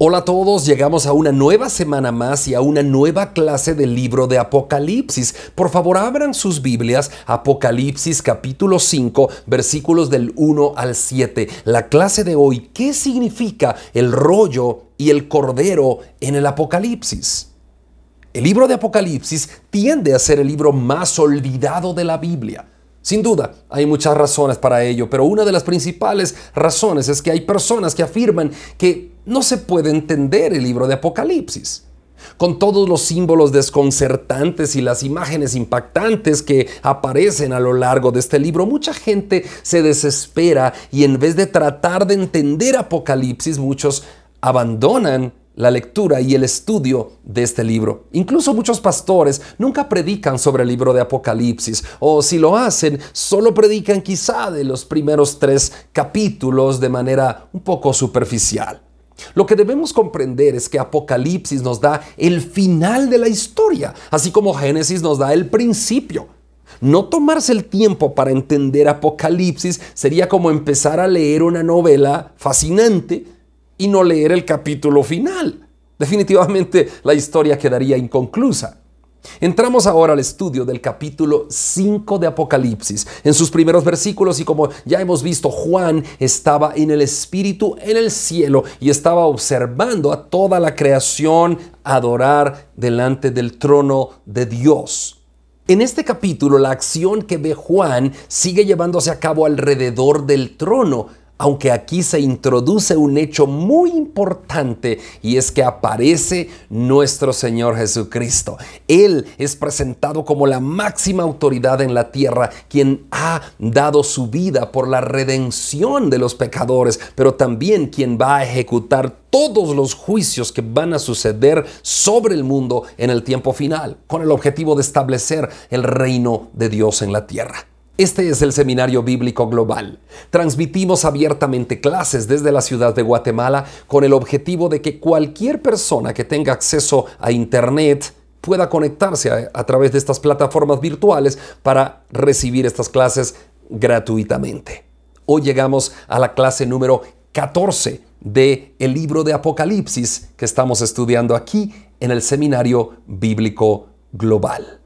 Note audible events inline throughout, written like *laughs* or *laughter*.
Hola a todos, llegamos a una nueva semana más y a una nueva clase del libro de Apocalipsis. Por favor, abran sus Biblias, Apocalipsis capítulo 5, versículos del 1 al 7. La clase de hoy, ¿qué significa el rollo y el cordero en el Apocalipsis? El libro de Apocalipsis tiende a ser el libro más olvidado de la Biblia. Sin duda, hay muchas razones para ello, pero una de las principales razones es que hay personas que afirman que no se puede entender el libro de Apocalipsis. Con todos los símbolos desconcertantes y las imágenes impactantes que aparecen a lo largo de este libro, mucha gente se desespera y en vez de tratar de entender Apocalipsis, muchos abandonan la lectura y el estudio de este libro. Incluso muchos pastores nunca predican sobre el libro de Apocalipsis, o si lo hacen, solo predican quizá de los primeros tres capítulos de manera un poco superficial. Lo que debemos comprender es que Apocalipsis nos da el final de la historia, así como Génesis nos da el principio. No tomarse el tiempo para entender Apocalipsis sería como empezar a leer una novela fascinante y no leer el capítulo final. Definitivamente la historia quedaría inconclusa. Entramos ahora al estudio del capítulo 5 de Apocalipsis. En sus primeros versículos y como ya hemos visto, Juan estaba en el espíritu en el cielo y estaba observando a toda la creación adorar delante del trono de Dios. En este capítulo, la acción que ve Juan sigue llevándose a cabo alrededor del trono, aunque aquí se introduce un hecho muy importante y es que aparece nuestro Señor Jesucristo. Él es presentado como la máxima autoridad en la tierra, quien ha dado su vida por la redención de los pecadores, pero también quien va a ejecutar todos los juicios que van a suceder sobre el mundo en el tiempo final, con el objetivo de establecer el reino de Dios en la tierra. Este es el Seminario Bíblico Global. Transmitimos abiertamente clases desde la ciudad de Guatemala con el objetivo de que cualquier persona que tenga acceso a Internet pueda conectarse a, través de estas plataformas virtuales para recibir estas clases gratuitamente. Hoy llegamos a la clase número 14 de el libro de Apocalipsis que estamos estudiando aquí en el Seminario Bíblico Global.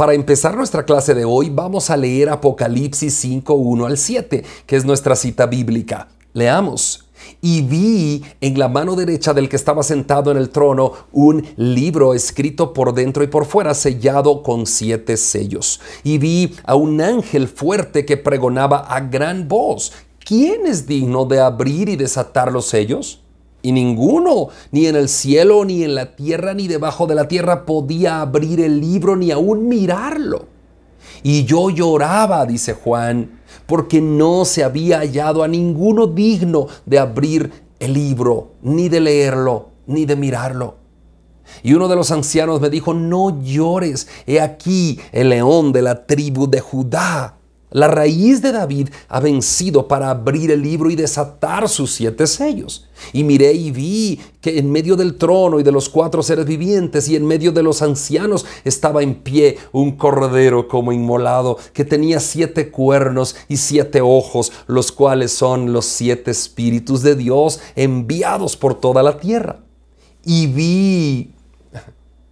Para empezar nuestra clase de hoy vamos a leer Apocalipsis 5, 1 al 7, que es nuestra cita bíblica. Leamos. Y vi en la mano derecha del que estaba sentado en el trono un libro escrito por dentro y por fuera, sellado con siete sellos. Y vi a un ángel fuerte que pregonaba a gran voz, ¿quién es digno de abrir y desatar los sellos? Y ninguno, ni en el cielo, ni en la tierra, ni debajo de la tierra, podía abrir el libro, ni aún mirarlo. Y yo lloraba, dice Juan, porque no se había hallado a ninguno digno de abrir el libro, ni de leerlo, ni de mirarlo. Y uno de los ancianos me dijo, no llores, he aquí el león de la tribu de Judá la raíz de David ha vencido para abrir el libro y desatar sus siete sellos. Y miré y vi que en medio del trono y de los cuatro seres vivientes y en medio de los ancianos estaba en pie un cordero como inmolado que tenía siete cuernos y siete ojos, los cuales son los siete espíritus de Dios enviados por toda la tierra. Y vi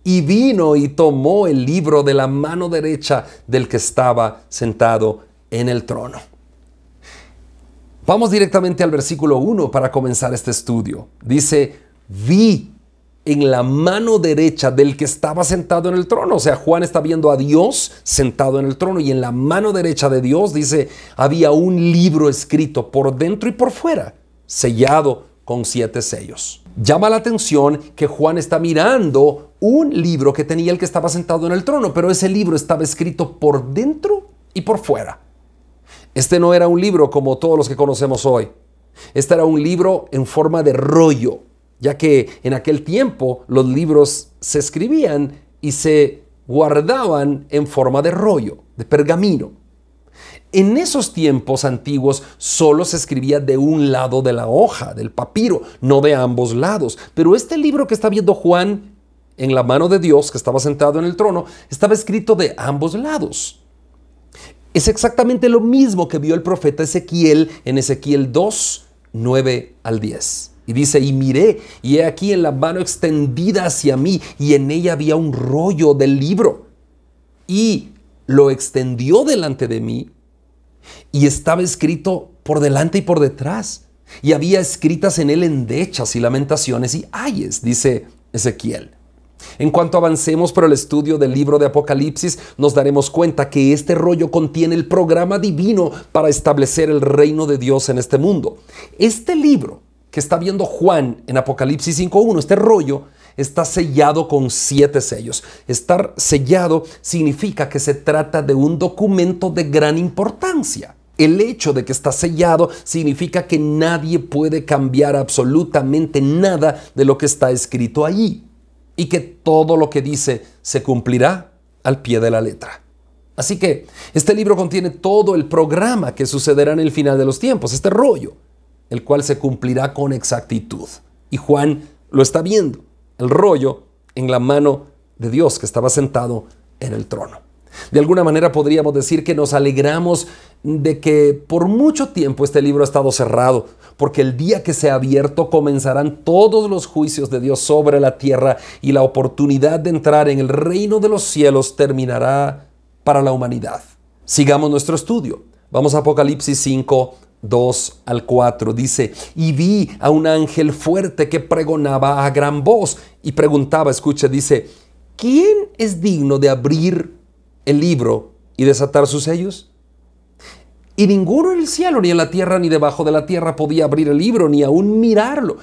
y vino y tomó el libro de la mano derecha del que estaba sentado en el trono. Vamos directamente al versículo 1 para comenzar este estudio. Dice, vi en la mano derecha del que estaba sentado en el trono. O sea, Juan está viendo a Dios sentado en el trono y en la mano derecha de Dios dice, había un libro escrito por dentro y por fuera, sellado con siete sellos. Llama la atención que Juan está mirando un libro que tenía el que estaba sentado en el trono, pero ese libro estaba escrito por dentro y por fuera. Este no era un libro como todos los que conocemos hoy. Este era un libro en forma de rollo, ya que en aquel tiempo los libros se escribían y se guardaban en forma de rollo, de pergamino. En esos tiempos antiguos solo se escribía de un lado de la hoja, del papiro, no de ambos lados. Pero este libro que está viendo Juan en la mano de Dios, que estaba sentado en el trono, estaba escrito de ambos lados. Es exactamente lo mismo que vio el profeta Ezequiel en Ezequiel 2, 9 al 10. Y dice, y miré, y he aquí en la mano extendida hacia mí, y en ella había un rollo del libro. Y lo extendió delante de mí, y estaba escrito por delante y por detrás. Y había escritas en él endechas y lamentaciones y ayes, dice Ezequiel. En cuanto avancemos por el estudio del libro de Apocalipsis, nos daremos cuenta que este rollo contiene el programa divino para establecer el reino de Dios en este mundo. Este libro que está viendo Juan en Apocalipsis 5.1, este rollo está sellado con siete sellos. Estar sellado significa que se trata de un documento de gran importancia. El hecho de que está sellado significa que nadie puede cambiar absolutamente nada de lo que está escrito allí y que todo lo que dice se cumplirá al pie de la letra. Así que este libro contiene todo el programa que sucederá en el final de los tiempos, este rollo, el cual se cumplirá con exactitud. Y Juan lo está viendo, el rollo en la mano de Dios que estaba sentado en el trono. De alguna manera podríamos decir que nos alegramos de que por mucho tiempo este libro ha estado cerrado, porque el día que ha abierto comenzarán todos los juicios de Dios sobre la tierra y la oportunidad de entrar en el reino de los cielos terminará para la humanidad. Sigamos nuestro estudio. Vamos a Apocalipsis 5, 2 al 4. Dice, y vi a un ángel fuerte que pregonaba a gran voz y preguntaba, escucha, dice, ¿quién es digno de abrir el libro y desatar sus sellos? Y ninguno en el cielo, ni en la tierra, ni debajo de la tierra podía abrir el libro, ni aún mirarlo.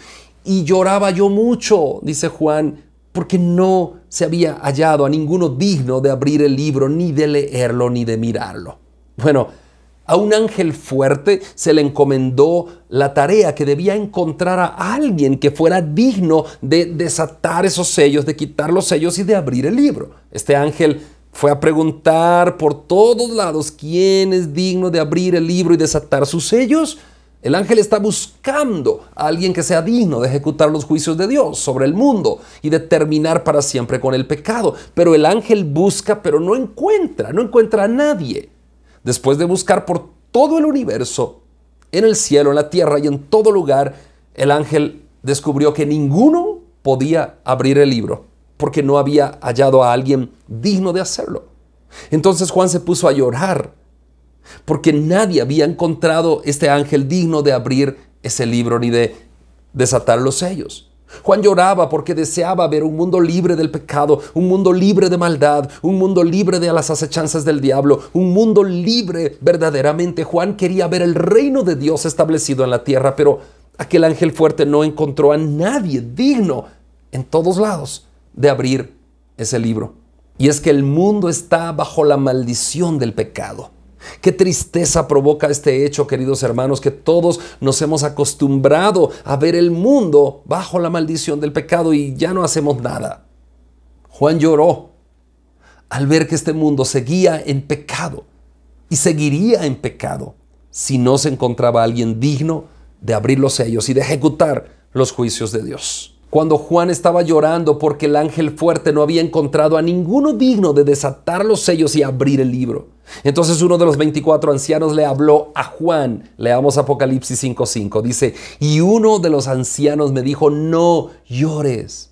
Y lloraba yo mucho, dice Juan, porque no se había hallado a ninguno digno de abrir el libro, ni de leerlo, ni de mirarlo. Bueno, a un ángel fuerte se le encomendó la tarea que debía encontrar a alguien que fuera digno de desatar esos sellos, de quitar los sellos y de abrir el libro. Este ángel fue a preguntar por todos lados quién es digno de abrir el libro y desatar sus sellos. El ángel está buscando a alguien que sea digno de ejecutar los juicios de Dios sobre el mundo y de terminar para siempre con el pecado. Pero el ángel busca, pero no encuentra, no encuentra a nadie. Después de buscar por todo el universo, en el cielo, en la tierra y en todo lugar, el ángel descubrió que ninguno podía abrir el libro porque no había hallado a alguien digno de hacerlo. Entonces Juan se puso a llorar porque nadie había encontrado este ángel digno de abrir ese libro ni de desatar los sellos. Juan lloraba porque deseaba ver un mundo libre del pecado, un mundo libre de maldad, un mundo libre de las acechanzas del diablo, un mundo libre verdaderamente. Juan quería ver el reino de Dios establecido en la tierra, pero aquel ángel fuerte no encontró a nadie digno en todos lados de abrir ese libro. Y es que el mundo está bajo la maldición del pecado. Qué tristeza provoca este hecho, queridos hermanos, que todos nos hemos acostumbrado a ver el mundo bajo la maldición del pecado y ya no hacemos nada. Juan lloró al ver que este mundo seguía en pecado y seguiría en pecado si no se encontraba alguien digno de abrir los sellos y de ejecutar los juicios de Dios cuando Juan estaba llorando porque el ángel fuerte no había encontrado a ninguno digno de desatar los sellos y abrir el libro. Entonces uno de los 24 ancianos le habló a Juan, leamos Apocalipsis 5.5, dice, y uno de los ancianos me dijo, no llores,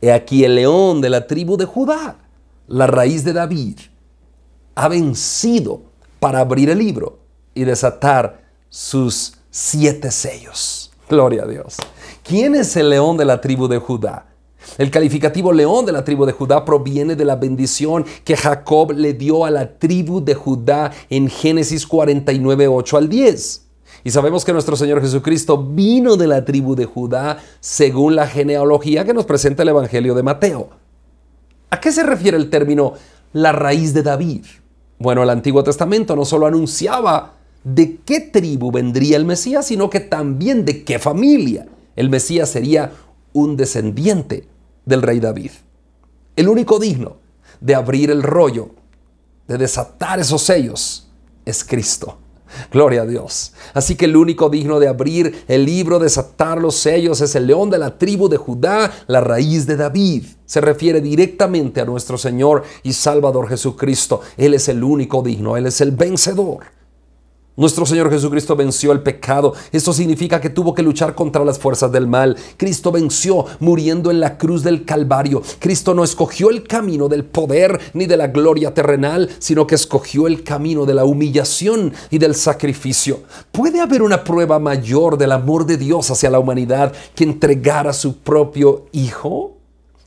he aquí el león de la tribu de Judá, la raíz de David, ha vencido para abrir el libro y desatar sus siete sellos. Gloria a Dios. ¿Quién es el león de la tribu de Judá? El calificativo león de la tribu de Judá proviene de la bendición que Jacob le dio a la tribu de Judá en Génesis 49, 8 al 10. Y sabemos que nuestro Señor Jesucristo vino de la tribu de Judá según la genealogía que nos presenta el Evangelio de Mateo. ¿A qué se refiere el término la raíz de David? Bueno, el Antiguo Testamento no solo anunciaba de qué tribu vendría el Mesías, sino que también de qué familia. El Mesías sería un descendiente del rey David, el único digno de abrir el rollo, de desatar esos sellos, es Cristo. Gloria a Dios. Así que el único digno de abrir el libro, desatar los sellos, es el león de la tribu de Judá, la raíz de David. Se refiere directamente a nuestro Señor y Salvador Jesucristo. Él es el único digno, Él es el vencedor. Nuestro Señor Jesucristo venció el pecado. Esto significa que tuvo que luchar contra las fuerzas del mal. Cristo venció muriendo en la cruz del Calvario. Cristo no escogió el camino del poder ni de la gloria terrenal, sino que escogió el camino de la humillación y del sacrificio. ¿Puede haber una prueba mayor del amor de Dios hacia la humanidad que entregar a su propio Hijo?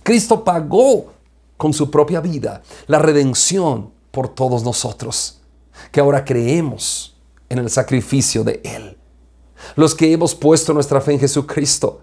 Cristo pagó con su propia vida la redención por todos nosotros, que ahora creemos en el sacrificio de Él. Los que hemos puesto nuestra fe en Jesucristo,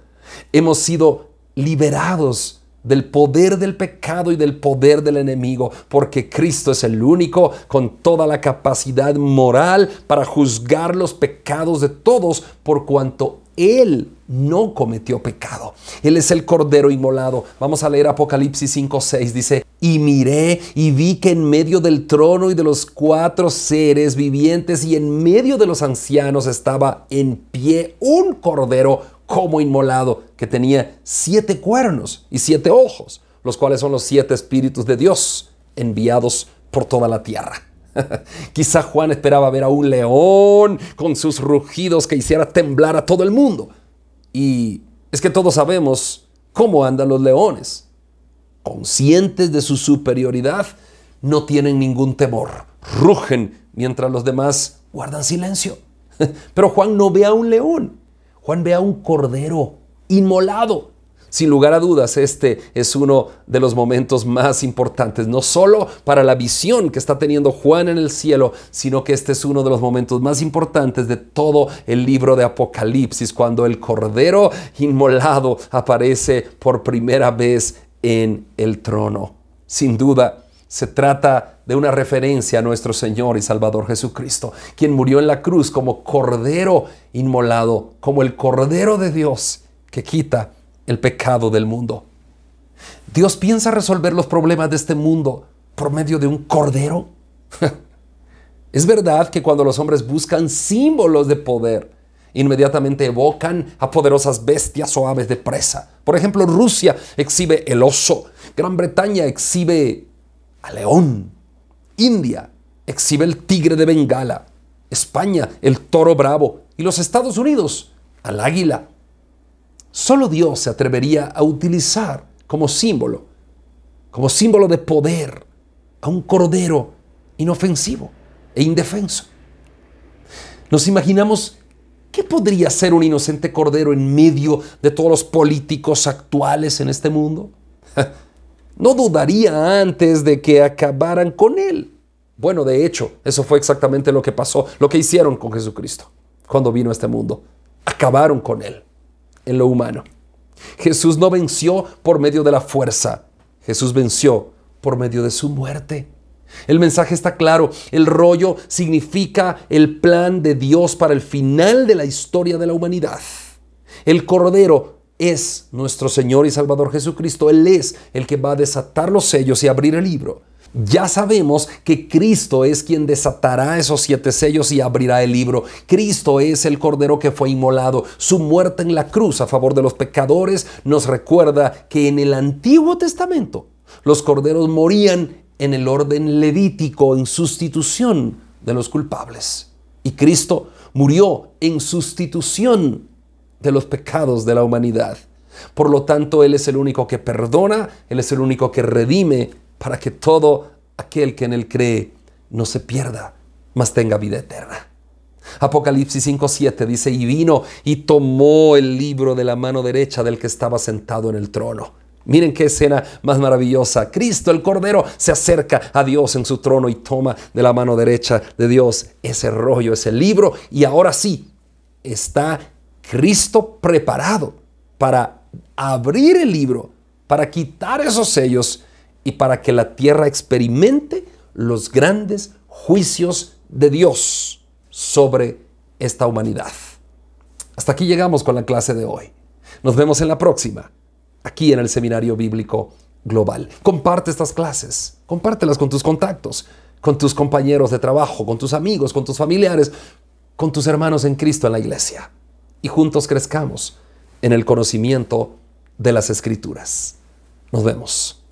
hemos sido liberados del poder del pecado y del poder del enemigo, porque Cristo es el único con toda la capacidad moral para juzgar los pecados de todos por cuanto él no cometió pecado. Él es el Cordero inmolado. Vamos a leer Apocalipsis 5.6. Dice, y miré y vi que en medio del trono y de los cuatro seres vivientes y en medio de los ancianos estaba en pie un Cordero como inmolado que tenía siete cuernos y siete ojos, los cuales son los siete espíritus de Dios enviados por toda la tierra. *laughs* Quizá Juan esperaba ver a un león con sus rugidos que hiciera temblar a todo el mundo. Y es que todos sabemos cómo andan los leones. Conscientes de su superioridad, no tienen ningún temor. Rugen mientras los demás guardan silencio. *laughs* Pero Juan no ve a un león. Juan ve a un cordero inmolado sin lugar a dudas, este es uno de los momentos más importantes, no solo para la visión que está teniendo Juan en el cielo, sino que este es uno de los momentos más importantes de todo el libro de Apocalipsis, cuando el Cordero inmolado aparece por primera vez en el trono. Sin duda, se trata de una referencia a nuestro Señor y Salvador Jesucristo, quien murió en la cruz como Cordero inmolado, como el Cordero de Dios que quita el pecado del mundo. Dios piensa resolver los problemas de este mundo por medio de un cordero. *laughs* es verdad que cuando los hombres buscan símbolos de poder, inmediatamente evocan a poderosas bestias o aves de presa. Por ejemplo, Rusia exhibe el oso, Gran Bretaña exhibe al león, India exhibe el tigre de Bengala, España el toro bravo y los Estados Unidos al águila. Solo Dios se atrevería a utilizar como símbolo, como símbolo de poder, a un cordero inofensivo e indefenso. Nos imaginamos qué podría ser un inocente cordero en medio de todos los políticos actuales en este mundo. *laughs* No dudaría antes de que acabaran con él. Bueno, de hecho, eso fue exactamente lo que pasó, lo que hicieron con Jesucristo cuando vino a este mundo. Acabaron con él en lo humano. Jesús no venció por medio de la fuerza, Jesús venció por medio de su muerte. El mensaje está claro, el rollo significa el plan de Dios para el final de la historia de la humanidad. El Cordero es nuestro Señor y Salvador Jesucristo, Él es el que va a desatar los sellos y abrir el libro. Ya sabemos que Cristo es quien desatará esos siete sellos y abrirá el libro. Cristo es el Cordero que fue inmolado. Su muerte en la cruz a favor de los pecadores nos recuerda que en el Antiguo Testamento los corderos morían en el orden levítico en sustitución de los culpables. Y Cristo murió en sustitución de los pecados de la humanidad. Por lo tanto, Él es el único que perdona, Él es el único que redime para que todo aquel que en él cree no se pierda, mas tenga vida eterna. Apocalipsis 5:7 dice, y vino y tomó el libro de la mano derecha del que estaba sentado en el trono. Miren qué escena más maravillosa. Cristo el Cordero se acerca a Dios en su trono y toma de la mano derecha de Dios ese rollo, ese libro. Y ahora sí, está Cristo preparado para abrir el libro, para quitar esos sellos y para que la tierra experimente los grandes juicios de Dios sobre esta humanidad. Hasta aquí llegamos con la clase de hoy. Nos vemos en la próxima, aquí en el Seminario Bíblico Global. Comparte estas clases, compártelas con tus contactos, con tus compañeros de trabajo, con tus amigos, con tus familiares, con tus hermanos en Cristo en la iglesia. Y juntos crezcamos en el conocimiento de las Escrituras. Nos vemos.